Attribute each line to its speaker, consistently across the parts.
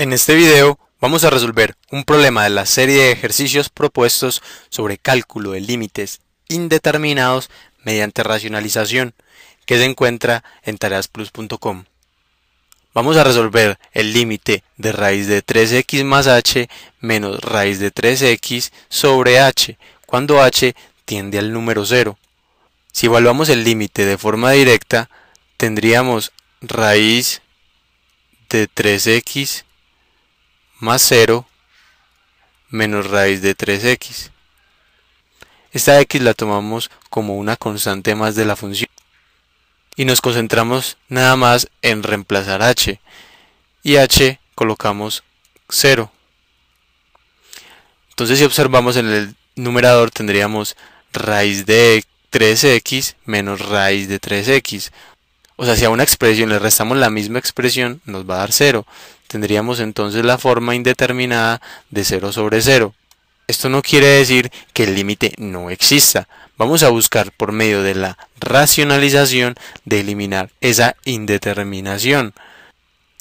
Speaker 1: En este video vamos a resolver un problema de la serie de ejercicios propuestos sobre cálculo de límites indeterminados mediante racionalización que se encuentra en tareasplus.com. Vamos a resolver el límite de raíz de 3x más h menos raíz de 3x sobre h cuando h tiende al número 0. Si evaluamos el límite de forma directa, tendríamos raíz de 3x más 0 menos raíz de 3x. Esta x la tomamos como una constante más de la función y nos concentramos nada más en reemplazar h y h colocamos 0. Entonces si observamos en el numerador tendríamos raíz de 3x menos raíz de 3x. O sea, si a una expresión le restamos la misma expresión, nos va a dar 0 tendríamos entonces la forma indeterminada de 0 sobre 0. Esto no quiere decir que el límite no exista. Vamos a buscar por medio de la racionalización de eliminar esa indeterminación.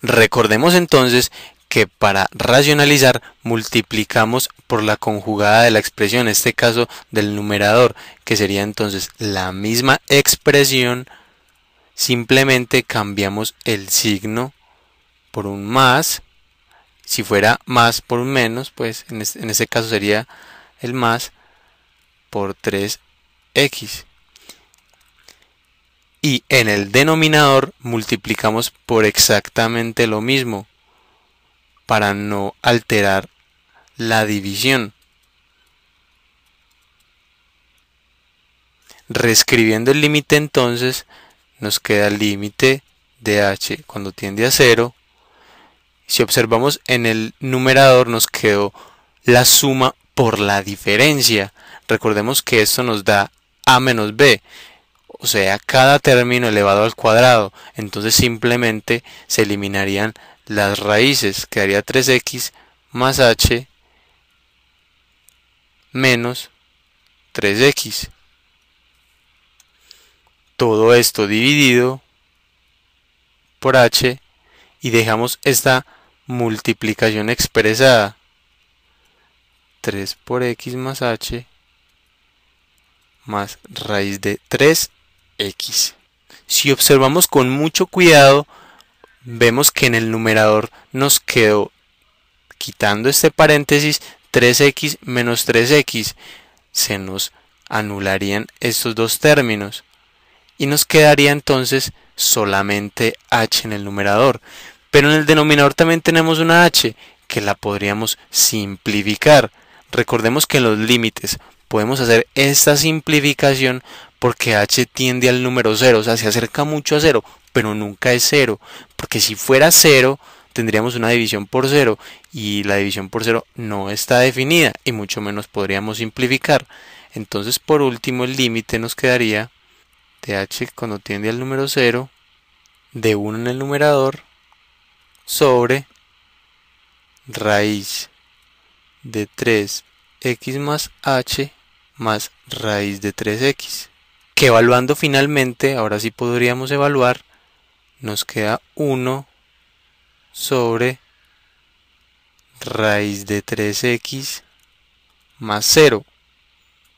Speaker 1: Recordemos entonces que para racionalizar multiplicamos por la conjugada de la expresión, en este caso del numerador, que sería entonces la misma expresión, simplemente cambiamos el signo por un más. Si fuera más por un menos, pues en este, caso sería el más por 3x. Y en el denominador multiplicamos por exactamente lo mismo para no alterar la división. Reescribiendo el límite entonces nos queda el límite de h cuando tiende a 0 si observamos en el numerador nos quedó la suma por la diferencia. Recordemos que esto nos da a menos b, o sea, cada término elevado al cuadrado. Entonces simplemente se eliminarían las raíces, quedaría 3x más h menos 3x. Todo esto dividido por h y dejamos esta multiplicación expresada. 3 por x más h más raíz de 3x. Si observamos con mucho cuidado, vemos que en el numerador nos quedó, quitando este paréntesis, 3x menos 3x. Se nos anularían estos dos términos. Y nos quedaría entonces solamente h en el numerador. Pero en el denominador también tenemos una h que la podríamos simplificar. Recordemos que en los límites podemos hacer esta simplificación porque h tiende al número 0, o sea, se acerca mucho a 0, pero nunca es 0, porque si fuera 0 tendríamos una división por 0 y la división por 0 no está definida y mucho menos podríamos simplificar. Entonces, por último, el límite nos quedaría de h cuando tiende al número 0, de 1 en el numerador sobre raíz de 3x más h más raíz de 3x. Que evaluando finalmente, ahora sí podríamos evaluar, nos queda 1 sobre raíz de 3x más 0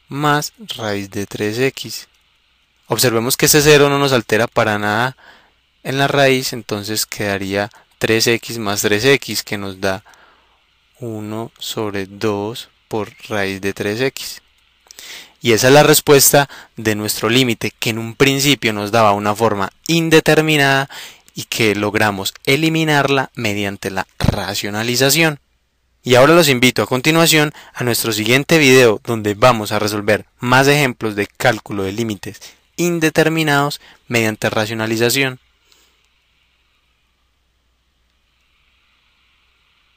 Speaker 1: más raíz de 3x. Observemos que ese 0 no nos altera para nada en la raíz, entonces quedaría 3x más 3x que nos da 1 sobre 2 por raíz de 3x. Y esa es la respuesta de nuestro límite que en un principio nos daba una forma indeterminada y que logramos eliminarla mediante la racionalización. Y ahora los invito a continuación a nuestro siguiente video donde vamos a resolver más ejemplos de cálculo de límites indeterminados mediante racionalización.